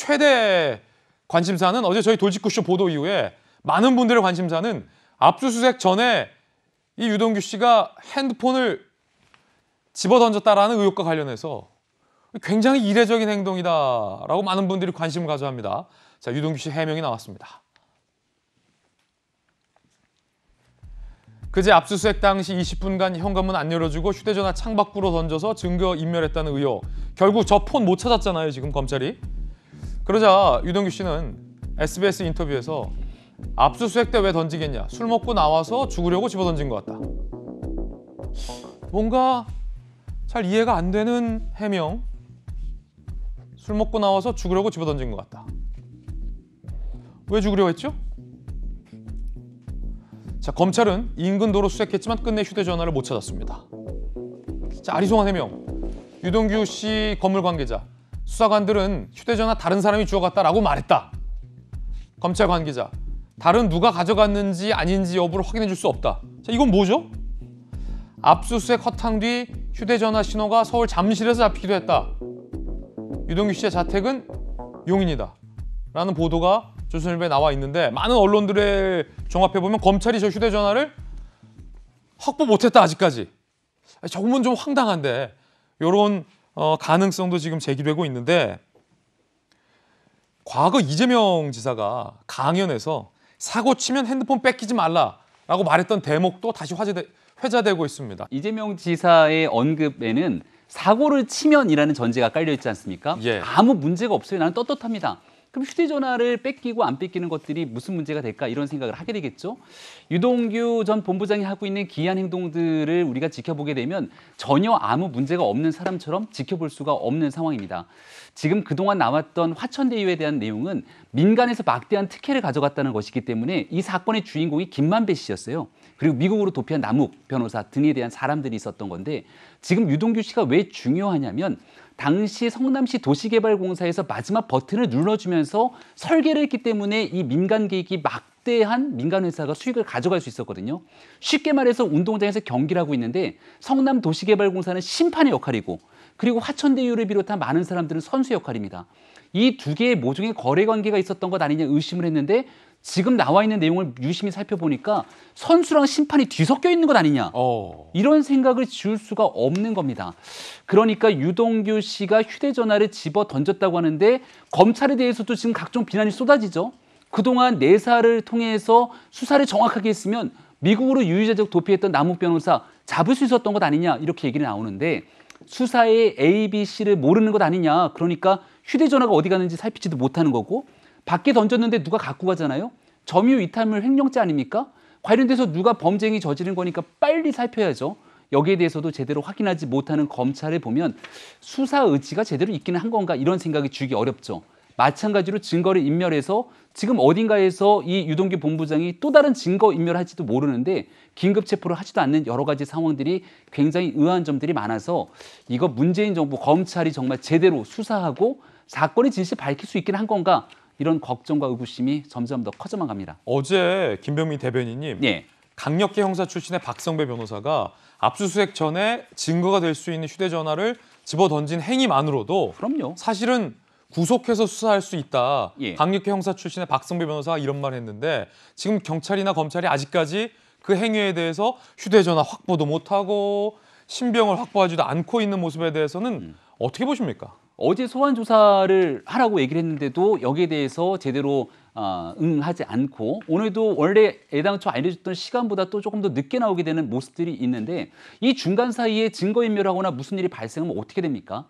최대 관심사는 어제 저희 돌직구쇼 보도 이후에 많은 분들의 관심사는 압수수색 전에 이 유동규 씨가 핸드폰을 집어던졌다라는 의혹과 관련해서 굉장히 이례적인 행동이다라고 많은 분들이 관심을 가져합니다. 자, 유동규 씨 해명이 나왔습니다. 그제 압수수색 당시 20분간 현관문 안 열어주고 휴대전화 창밖으로 던져서 증거 인멸했다는 의혹. 결국 저 폰 못 찾았잖아요, 지금 검찰이. 그러자 유동규 씨는 SBS 인터뷰에서 압수수색 때 왜 던지겠냐 술 먹고 나와서 죽으려고 집어던진 것 같다 뭔가 잘 이해가 안 되는 해명 술 먹고 나와서 죽으려고 집어던진 것 같다 왜 죽으려고 했죠? 자 검찰은 인근도로 수색했지만 끝내 휴대전화를 못 찾았습니다 자 아리송한 해명 유동규 씨 건물 관계자 수사관들은 휴대전화 다른 사람이 주워갔다라고 말했다. 검찰 관계자, 다른 누가 가져갔는지 아닌지 여부를 확인해 줄수 없다. 자, 이건 뭐죠? 압수수색 허탕 뒤 휴대전화 신호가 서울 잠실에서 잡히기도 했다. 유동규 씨의 자택은 용인이다. 라는 보도가 조선일보에 나와 있는데 많은 언론들의 종합해보면 검찰이 저 휴대전화를 확보 못했다 아직까지. 저건 좀 황당한데 요런 어, 가능성도 지금 제기되고 있는데 과거 이재명 지사가 강연에서 사고 치면 핸드폰 뺏기지 말라라고 말했던 대목도 다시 화제되, 회자되고 있습니다. 이재명 지사의 언급에는 사고를 치면이라는 전제가 깔려 있지 않습니까? 예. 아무 문제가 없어요. 나는 떳떳합니다. 그럼 휴대전화를 뺏기고 안 뺏기는 것들이 무슨 문제가 될까 이런 생각을 하게 되겠죠. 유동규 전 본부장이 하고 있는 기이한 행동들을 우리가 지켜보게 되면 전혀 아무 문제가 없는 사람처럼 지켜볼 수가 없는 상황입니다. 지금 그동안 나왔던 화천대유에 대한 내용은 민간에서 막대한 특혜를 가져갔다는 것이기 때문에 이 사건의 주인공이 김만배 씨였어요. 그리고 미국으로 도피한 남욱 변호사 등에 대한 사람들이 있었던 건데 지금 유동규 씨가 왜 중요하냐면 당시 성남시 도시개발공사에서 마지막 버튼을 눌러주면서 설계를 했기 때문에 이 민간 기획이 막대한 민간 회사가 수익을 가져갈 수 있었거든요. 쉽게 말해서 운동장에서 경기를 하고 있는데 성남 도시개발공사는 심판의 역할이고 그리고 화천대유를 비롯한 많은 사람들은 선수 역할입니다. 이 두 개의 모종의 거래 관계가 있었던 것 아니냐 의심을 했는데 지금 나와 있는 내용을 유심히 살펴보니까 선수랑 심판이 뒤섞여 있는 것 아니냐 어. 이런 생각을 지울 수가 없는 겁니다. 그러니까 유동규 씨가 휴대전화를 집어 던졌다고 하는데 검찰에 대해서도 지금 각종 비난이 쏟아지죠. 그동안 내사를 통해서 수사를 정확하게 했으면 미국으로 유유자적 도피했던 남욱 변호사 잡을 수 있었던 것 아니냐 이렇게 얘기를 나오는데 수사의 A, B, C를 모르는 것 아니냐 그러니까 휴대전화가 어디 가는지 살피지도 못하는 거고 밖에 던졌는데 누가 갖고 가잖아요. 점유 이탈물 횡령죄 아닙니까? 관련돼서 누가 범죄행위 저지른 거니까 빨리 살펴야죠. 여기에 대해서도 제대로 확인하지 못하는 검찰에 보면 수사 의지가 제대로 있기는 한 건가 이런 생각이 주기 어렵죠. 마찬가지로 증거를 인멸해서 지금 어딘가에서 이 유동규 본부장이 또 다른 증거 인멸할지도 모르는데 긴급 체포를 하지도 않는 여러 가지 상황들이 굉장히 의아한 점들이 많아서 이거 문재인 정부 검찰이 정말 제대로 수사하고 사건의 진실 밝힐 수 있긴 한 건가 이런 걱정과 의구심이 점점 더 커져만 갑니다. 어제 김병민 대변인님 예. 강력계 형사 출신의 박성배 변호사가 압수수색 전에 증거가 될 수 있는 휴대전화를 집어던진 행위만으로도 그럼요. 사실은 구속해서 수사할 수 있다. 예. 강력계 형사 출신의 박성배 변호사가 이런 말을 했는데 지금 경찰이나 검찰이 아직까지 그 행위에 대해서 휴대전화 확보도 못하고 신병을 확보하지도 않고 있는 모습에 대해서는 음. 어떻게 보십니까? 어제 소환 조사를 하라고 얘기를 했는데도 여기에 대해서 제대로 어, 응하지 않고 오늘도 원래 애당초 알려줬던 시간보다 또 조금 더 늦게 나오게 되는 모습들이 있는데 이 중간 사이에 증거인멸하거나 무슨 일이 발생하면 어떻게 됩니까?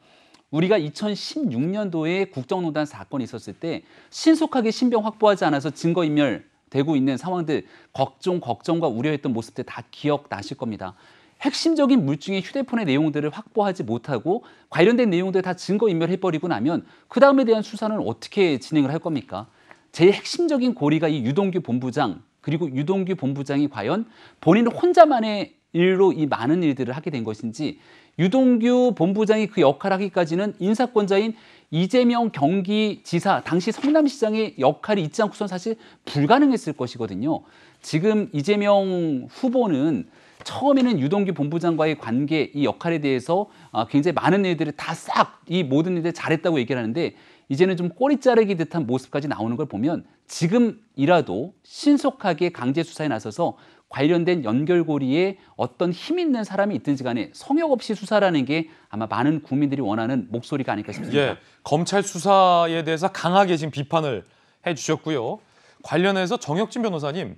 우리가 2016년도에 국정농단 사건이 있었을 때 신속하게 신병 확보하지 않아서 증거인멸 되고 있는 상황들 걱정, 걱정과 우려했던 모습들 다 기억나실 겁니다. 핵심적인 물증인 휴대폰의 내용들을 확보하지 못하고 관련된 내용들다 증거 인멸해버리고 나면 그 다음에 대한 수사는 어떻게 진행을 할 겁니까? 제일 핵심적인 고리가 이 유동규 본부장 그리고 유동규 본부장이 과연 본인 혼자만의 일로 이 많은 일들을 하게 된 것인지 유동규 본부장이 그 역할을 하기까지는 인사권자인 이재명 경기지사 당시 성남시장의 역할이 있지 않고선 사실 불가능했을 것이거든요. 지금 이재명 후보는 처음에는 유동규 본부장과의 관계 이 역할에 대해서 아, 굉장히 많은 일들을 다 싹 이 모든 일들 잘했다고 얘기를 하는데 이제는 좀 꼬리 자르기 듯한 모습까지 나오는 걸 보면 지금이라도 신속하게 강제 수사에 나서서 관련된 연결고리에 어떤 힘 있는 사람이 있든지 간에 성역 없이 수사라는 게 아마 많은 국민들이 원하는 목소리가 아닐까 싶습니다. 예, 검찰 수사에 대해서 강하게 지금 비판을 해 주셨고요. 관련해서 정혁진 변호사님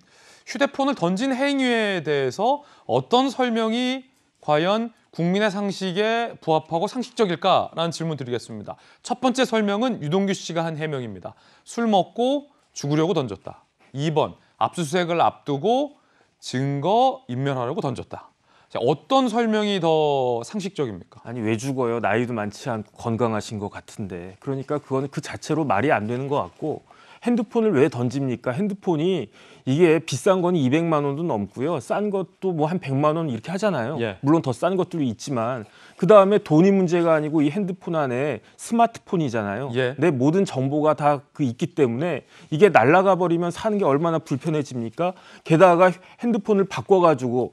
휴대폰을 던진 행위에 대해서 어떤 설명이 과연 국민의 상식에 부합하고 상식적일까라는 질문 드리겠습니다. 첫 번째 설명은 유동규 씨가 한 해명입니다. 술 먹고 죽으려고 던졌다. 2번 압수수색을 앞두고 증거 인멸하려고 던졌다. 자, 어떤 설명이 더 상식적입니까? 아니 왜 죽어요? 나이도 많지 않고 건강하신 것 같은데 그러니까 그거는 그 자체로 말이 안 되는 것 같고 핸드폰을 왜 던집니까? 핸드폰이 이게 비싼 건 200만 원도 넘고요. 싼 것도 뭐 한 100만 원 이렇게 하잖아요. 예. 물론 더 싼 것들도 있지만 그다음에 돈이 문제가 아니고 이 핸드폰 안에 스마트폰이잖아요. 예. 내 모든 정보가 다 그 있기 때문에 이게 날라가 버리면 사는 게 얼마나 불편해집니까? 게다가 핸드폰을 바꿔 가지고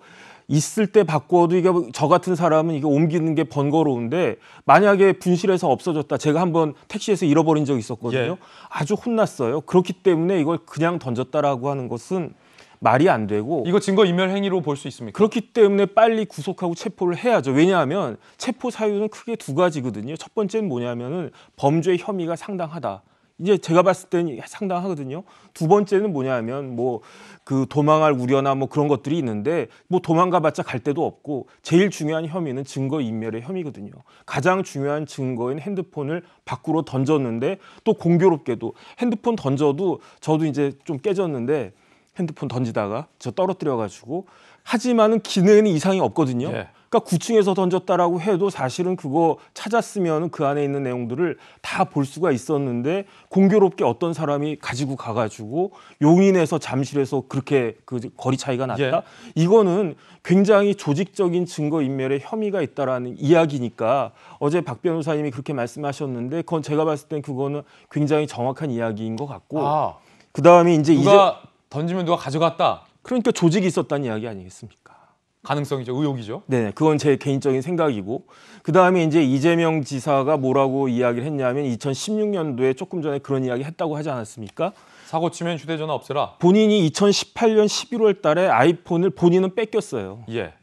있을 때 바꿔도 이게 뭐 저 같은 사람은 이게 옮기는 게 번거로운데 만약에 분실해서 없어졌다. 제가 한번 택시에서 잃어버린 적이 있었거든요. 예. 아주 혼났어요. 그렇기 때문에 이걸 그냥 던졌다라고 하는 것은 말이 안 되고 이거 증거 인멸 행위로 볼 수 있습니까? 그렇기 때문에 빨리 구속하고 체포를 해야죠. 왜냐하면 체포 사유는 크게 두 가지거든요. 첫 번째는 뭐냐면은 범죄 혐의가 상당하다. 이제 제가 봤을 때는 상당하거든요. 두 번째는 뭐냐면 뭐 그 도망할 우려나 뭐 그런 것들이 있는데 뭐 도망가봤자 갈 데도 없고 제일 중요한 혐의는 증거 인멸의 혐의거든요. 가장 중요한 증거인 핸드폰을 밖으로 던졌는데 또 공교롭게도 핸드폰 던져도 저도 이제 좀 깨졌는데 핸드폰 던지다가 저 떨어뜨려 가지고 하지만은 기능이 이상이 없거든요. 예. 그러니까 9층에서 던졌다라고 해도 사실은 그거 찾았으면 그 안에 있는 내용들을 다 볼 수가 있었는데 공교롭게 어떤 사람이 가지고 가가지고 용인에서 잠실에서 그렇게 그 거리 차이가 났다. 예. 이거는 굉장히 조직적인 증거 인멸의 혐의가 있다라는 이야기니까 어제 박 변호사님이 그렇게 말씀하셨는데 그건 제가 봤을 땐 그거는 굉장히 정확한 이야기인 것 같고 아, 그 다음에 이제 누가 이제 던지면 누가 가져갔다. 그러니까 조직이 있었다는 이야기 아니겠습니까? 가능성이죠. 의혹이죠. 네, 그건 제 개인적인 생각이고 그다음에 이제 이재명 지사가 뭐라고 이야기를 했냐면 2016년도에 조금 전에 그런 이야기 했다고 하지 않았습니까? 사고 치면 휴대전화 없애라. 본인이 2018년 11월 달에 아이폰을 본인은 뺏겼어요. 예.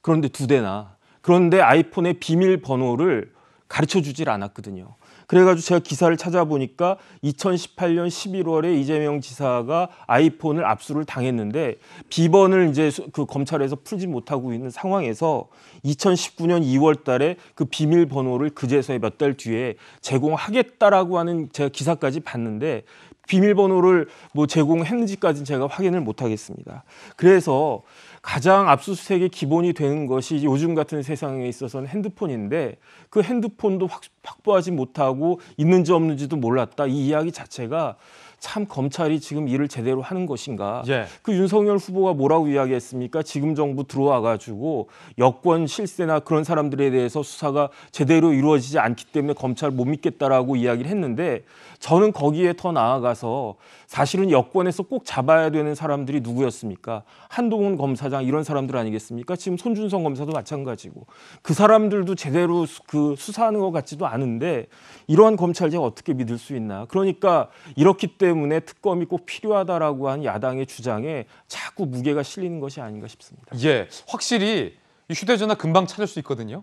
그런데 두 대나. 그런데 아이폰의 비밀 번호를 가르쳐 주질 않았거든요. 그래가지고 제가 기사를 찾아보니까 2018년 11월에 이재명 지사가 아이폰을 압수를 당했는데 비번을 이제 그 검찰에서 풀지 못하고 있는 상황에서 2019년 2월달에 그 비밀번호를 그제서야 몇달 뒤에 제공하겠다라고 하는 제가 기사까지 봤는데 비밀번호를 뭐 제공했는지까지는 제가 확인을 못하겠습니다. 그래서 가장 압수수색의 기본이 되는 것이 요즘 같은 세상에 있어서는 핸드폰인데 그 핸드폰도 확, 확보하지 못하고 있는지 없는지도 몰랐다 이 이야기 자체가 참 검찰이 지금 일을 제대로 하는 것인가? 예. 그 윤석열 후보가 뭐라고 이야기했습니까? 지금 정부 들어와 가지고 여권 실세나 그런 사람들에 대해서 수사가 제대로 이루어지지 않기 때문에 검찰 못 믿겠다라고 이야기를 했는데 저는 거기에 더 나아가서 사실은 여권에서 꼭 잡아야 되는 사람들이 누구였습니까? 한동훈 검사장 이런 사람들 아니겠습니까? 지금 손준성 검사도 마찬가지고 그 사람들도 제대로 그 수사하는 것 같지도 않은데 이러한 검찰 제가 어떻게 믿을 수 있나? 그러니까 이렇기 때문에 때문에 특검이 꼭 필요하다라고 한 야당의 주장에 자꾸 무게가 실리는 것이 아닌가 싶습니다. 예, 확실히 휴대전화 금방 찾을 수 있거든요.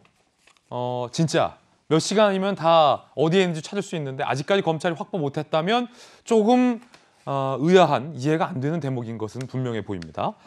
어, 진짜 몇 시간이면 다 어디에 있는지 찾을 수 있는데 아직까지 검찰이 확보 못했다면 조금 어, 의아한 이해가 안 되는 대목인 것은 분명해 보입니다.